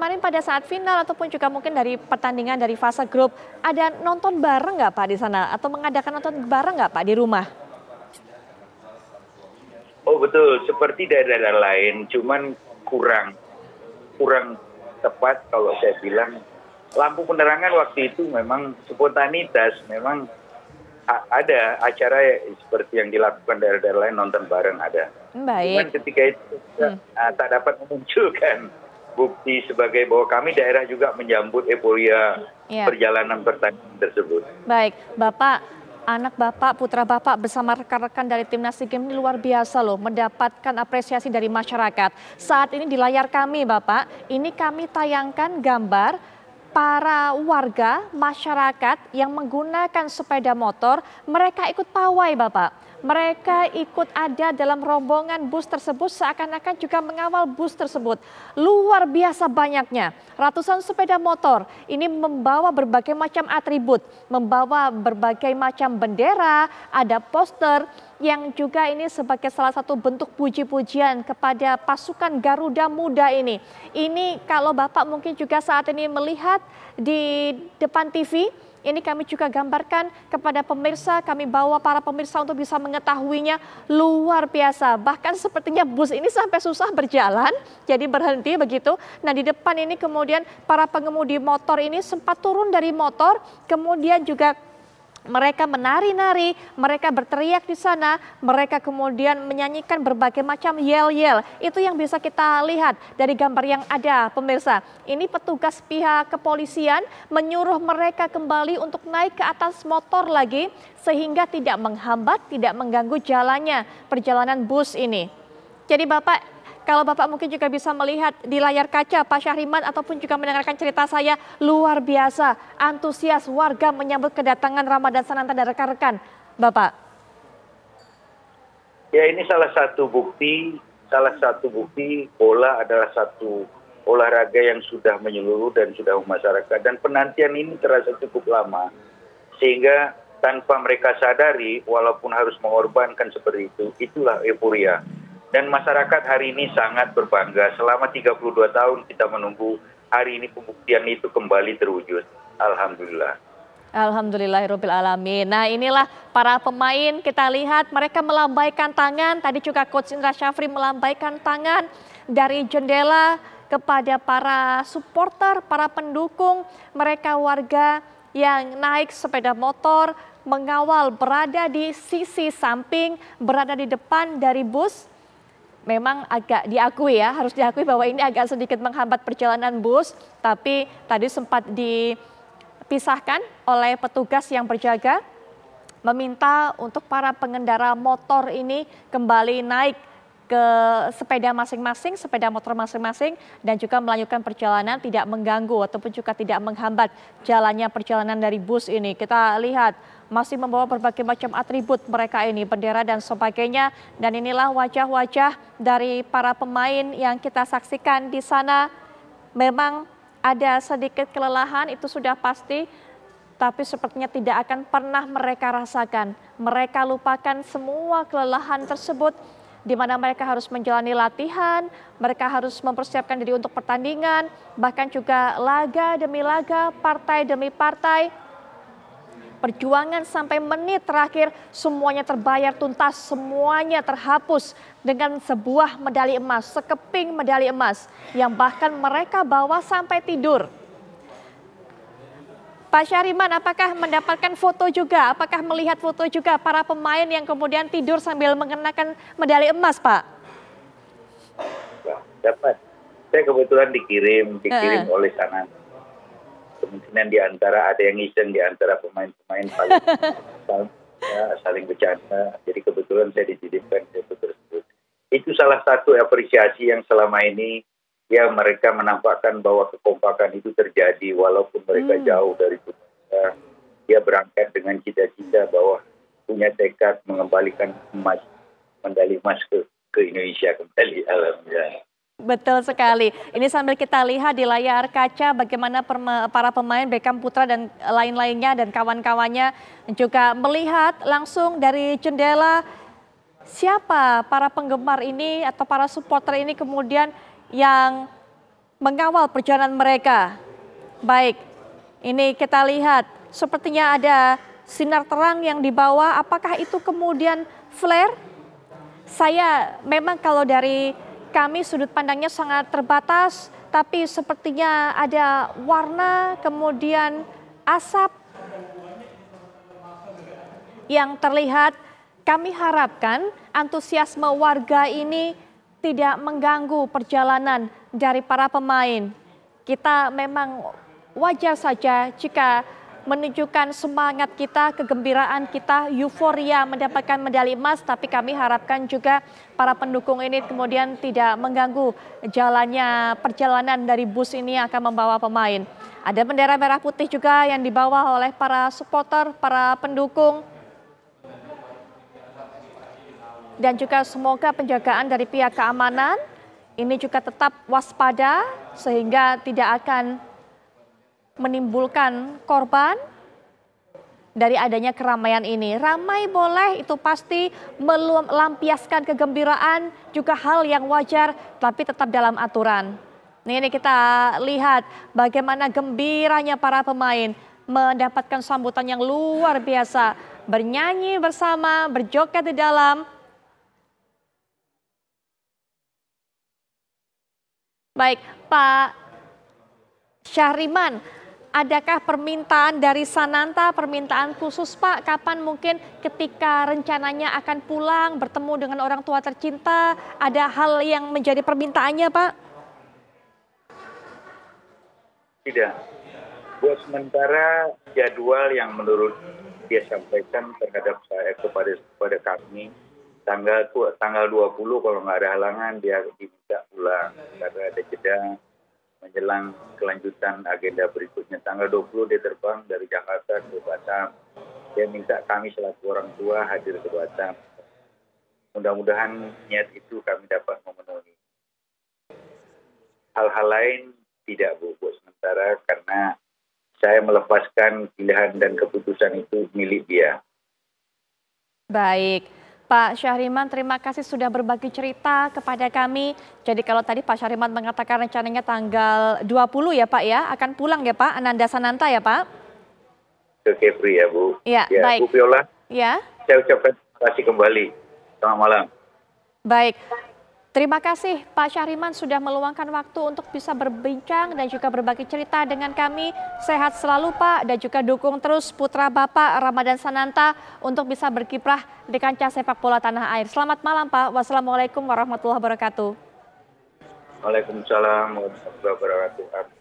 kemarin pada saat final ataupun juga mungkin dari pertandingan dari fase grup ada nonton bareng nggak Pak di sana atau mengadakan nonton bareng nggak Pak di rumah? Oh betul, seperti daerah-daerah lain, cuman kurang kurang tepat kalau saya bilang lampu penerangan waktu itu memang spontanitas, memang ada acara seperti yang dilakukan daerah-daerah lain nonton bareng ada. Baik. Cuman ketika itu hmm. Eh, tak dapat memunculkan bukti sebagai bahwa kami daerah juga menyambut euforia ya. perjalanan pertandingan tersebut. Baik, Bapak, anak Bapak, putra Bapak bersama rekan-rekan dari Timnas SEA Games luar biasa loh mendapatkan apresiasi dari masyarakat. Saat ini di layar kami Bapak, ini kami tayangkan gambar para warga masyarakat yang menggunakan sepeda motor, mereka ikut pawai Bapak. Mereka ikut ada dalam rombongan bus tersebut seakan-akan juga mengawal bus tersebut. Luar biasa banyaknya. Ratusan sepeda motor ini membawa berbagai macam atribut, membawa berbagai macam bendera, ada poster, yang juga ini sebagai salah satu bentuk puji-pujian kepada pasukan Garuda Muda ini. Ini kalau Bapak mungkin juga saat ini melihat di depan TV, ini kami juga gambarkan kepada pemirsa, kami bawa para pemirsa untuk bisa mengetahuinya luar biasa. Bahkan sepertinya bus ini sampai susah berjalan, jadi berhenti begitu. Nah di depan ini kemudian para pengemudi motor ini sempat turun dari motor, kemudian juga mereka menari-nari, mereka berteriak di sana, mereka kemudian menyanyikan berbagai macam yel-yel. Itu yang bisa kita lihat dari gambar yang ada, pemirsa. Ini petugas pihak kepolisian menyuruh mereka kembali untuk naik ke atas motor lagi sehingga tidak menghambat, tidak mengganggu jalannya perjalanan bus ini. Jadi Bapak kalau Bapak mungkin juga bisa melihat di layar kaca Pak Syahriman ataupun juga mendengarkan cerita saya luar biasa antusias warga menyambut kedatangan Ramadan Sananta dan rekan-rekan. Bapak. Ya ini salah satu bukti, salah satu bukti bola adalah satu olahraga yang sudah menyeluruh dan sudah masyarakat dan penantian ini terasa cukup lama sehingga tanpa mereka sadari walaupun harus mengorbankan seperti itu itulah euforia dan masyarakat hari ini sangat berbangga. Selama 32 tahun kita menunggu hari ini pembuktian itu kembali terwujud. Alhamdulillah. Alhamdulillahirabbil alamin. Nah, inilah para pemain kita lihat mereka melambaikan tangan. Tadi juga coach Indra Syafri melambaikan tangan dari jendela kepada para supporter, para pendukung, mereka warga yang naik sepeda motor mengawal berada di sisi samping, berada di depan dari bus memang agak diakui ya, harus diakui bahwa ini agak sedikit menghambat perjalanan bus, tapi tadi sempat dipisahkan oleh petugas yang berjaga meminta untuk para pengendara motor ini kembali naik ke sepeda masing-masing, sepeda motor masing-masing dan juga melanjutkan perjalanan tidak mengganggu ataupun juga tidak menghambat jalannya perjalanan dari bus ini. Kita lihat masih membawa berbagai macam atribut mereka ini, bendera dan sebagainya. Dan inilah wajah-wajah dari para pemain yang kita saksikan di sana. Memang ada sedikit kelelahan, itu sudah pasti, tapi sepertinya tidak akan pernah mereka rasakan. Mereka lupakan semua kelelahan tersebut di mana mereka harus menjalani latihan, mereka harus mempersiapkan diri untuk pertandingan, bahkan juga laga demi laga, partai demi partai perjuangan sampai menit terakhir semuanya terbayar tuntas, semuanya terhapus dengan sebuah medali emas, sekeping medali emas yang bahkan mereka bawa sampai tidur. Pak Syariman, apakah mendapatkan foto juga? Apakah melihat foto juga para pemain yang kemudian tidur sambil mengenakan medali emas, Pak? Dapat. Saya kebetulan dikirim, dikirim uh. oleh sana kemungkinan di antara ada yang iseng di antara pemain-pemain paling ya, saling bercanda. Jadi kebetulan saya dititipkan ke tersebut. Itu salah satu apresiasi yang selama ini ya mereka menampakkan bahwa kekompakan itu terjadi walaupun mereka hmm. jauh dari kita. Dia berangkat dengan cita-cita bahwa punya tekad mengembalikan emas medali emas ke, ke Indonesia kembali alhamdulillah. Betul sekali. Ini sambil kita lihat di layar kaca bagaimana para pemain Beckham Putra dan lain-lainnya dan kawan-kawannya juga melihat langsung dari jendela siapa para penggemar ini atau para supporter ini kemudian yang mengawal perjalanan mereka. Baik, ini kita lihat sepertinya ada sinar terang yang dibawa apakah itu kemudian flare? Saya memang kalau dari kami sudut pandangnya sangat terbatas, tapi sepertinya ada warna, kemudian asap yang terlihat. Kami harapkan antusiasme warga ini tidak mengganggu perjalanan dari para pemain. Kita memang wajar saja jika menunjukkan semangat kita, kegembiraan kita, euforia mendapatkan medali emas. Tapi kami harapkan juga para pendukung ini kemudian tidak mengganggu jalannya perjalanan dari bus ini akan membawa pemain. Ada bendera merah putih juga yang dibawa oleh para supporter, para pendukung. Dan juga semoga penjagaan dari pihak keamanan ini juga tetap waspada sehingga tidak akan menimbulkan korban dari adanya keramaian ini. Ramai boleh itu pasti melampiaskan kegembiraan juga hal yang wajar tapi tetap dalam aturan. Nih, ini kita lihat bagaimana gembiranya para pemain mendapatkan sambutan yang luar biasa. Bernyanyi bersama, berjoget di dalam. Baik, Pak Syahriman, adakah permintaan dari Sananta, permintaan khusus Pak, kapan mungkin ketika rencananya akan pulang bertemu dengan orang tua tercinta, ada hal yang menjadi permintaannya Pak? Tidak. Buat sementara jadwal yang menurut dia sampaikan terhadap saya kepada kepada kami tanggal tanggal 20 kalau nggak ada halangan dia diminta pulang karena ada jeda menjelang kelanjutan agenda berikutnya. Tanggal 20 dia terbang dari Jakarta ke Batam. Dia minta kami selaku orang tua hadir ke Batam. Mudah-mudahan niat itu kami dapat memenuhi. Hal-hal lain tidak bu, bu sementara karena saya melepaskan pilihan dan keputusan itu milik dia. Baik. Pak Syahriman, terima kasih sudah berbagi cerita kepada kami. Jadi kalau tadi Pak Syahriman mengatakan rencananya tanggal 20 ya Pak ya, akan pulang ya Pak, Ananda Sananta ya Pak? Ke Kepri ya Bu. Ya, ya baik. Bu Viola, ya. saya ucapkan terima kasih kembali. Selamat malam. Baik, Terima kasih Pak Syahriman sudah meluangkan waktu untuk bisa berbincang dan juga berbagi cerita dengan kami. Sehat selalu Pak dan juga dukung terus putra Bapak Ramadan Sananta untuk bisa berkiprah di kancah sepak bola tanah air. Selamat malam Pak. Wassalamualaikum warahmatullahi wabarakatuh. Waalaikumsalam warahmatullahi wabarakatuh.